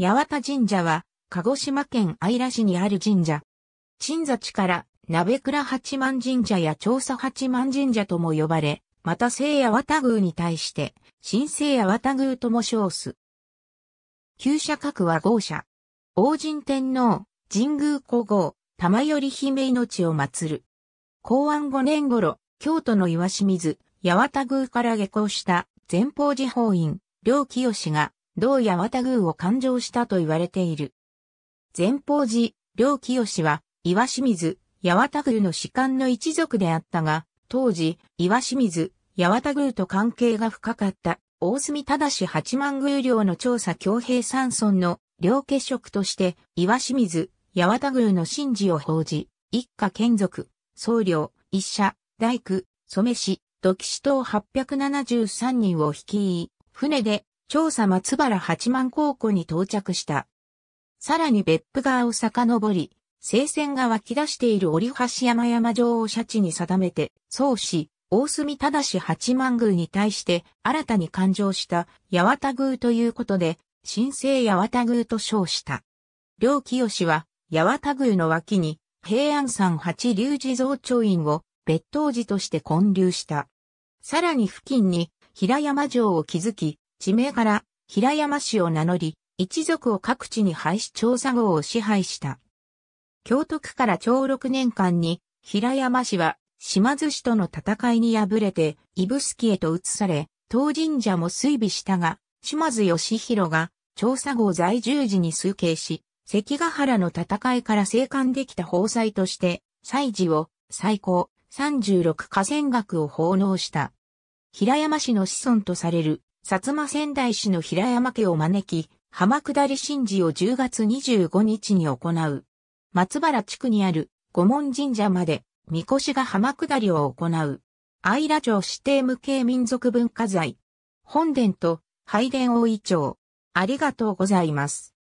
八幡神社は、鹿児島県姶良市にある神社。鎮座地から、鍋倉八幡神社や調査八幡神社とも呼ばれ、また聖八幡宮に対して、新聖八幡宮とも称す。旧社格は豪社。王神天皇、神宮皇后、玉より姫命を祀る。公安5年頃、京都の岩清水、八幡宮から下校した前方寺法院、両清が、同八幡宮を勘定したと言われている。前方寺、両清は、岩清水、八幡宮の士官の一族であったが、当時、岩清水、八幡宮と関係が深かった、大隅正八幡宮領の調査強兵三村の両家職として、岩清水、八幡宮の神事を報じ、一家眷属、僧侶、一社、大工、染師、土騎士等873人を率い、船で調査松原八幡高校に到着した。さらに別府川を遡り、聖戦が湧き出している折橋山山城を社地に定めて、創始、大隅正八幡宮に対して新たに誕生した八幡宮ということで、新生八幡宮と称した。両清は八幡宮の脇に平安山八龍寺造長院を別当寺として建立した。さらに付近に平山城を築き、地名から平山氏を名乗り、一族を各地に廃止調査号を支配した。京都区から長六年間に、平山氏は島津氏との戦いに敗れて、指宿へと移され、当神社も水備したが、島津義弘が調査号在住時に推計し、関ヶ原の戦いから生還できた宝祭として、祭事を最高36河川学を奉納した。平山氏の子孫とされる薩摩仙台市の平山家を招き、浜下り神事を10月25日に行う。松原地区にある五門神社まで、神輿が浜下りを行う。愛良町指定無形民族文化財。本殿と拝殿大井町。ありがとうございます。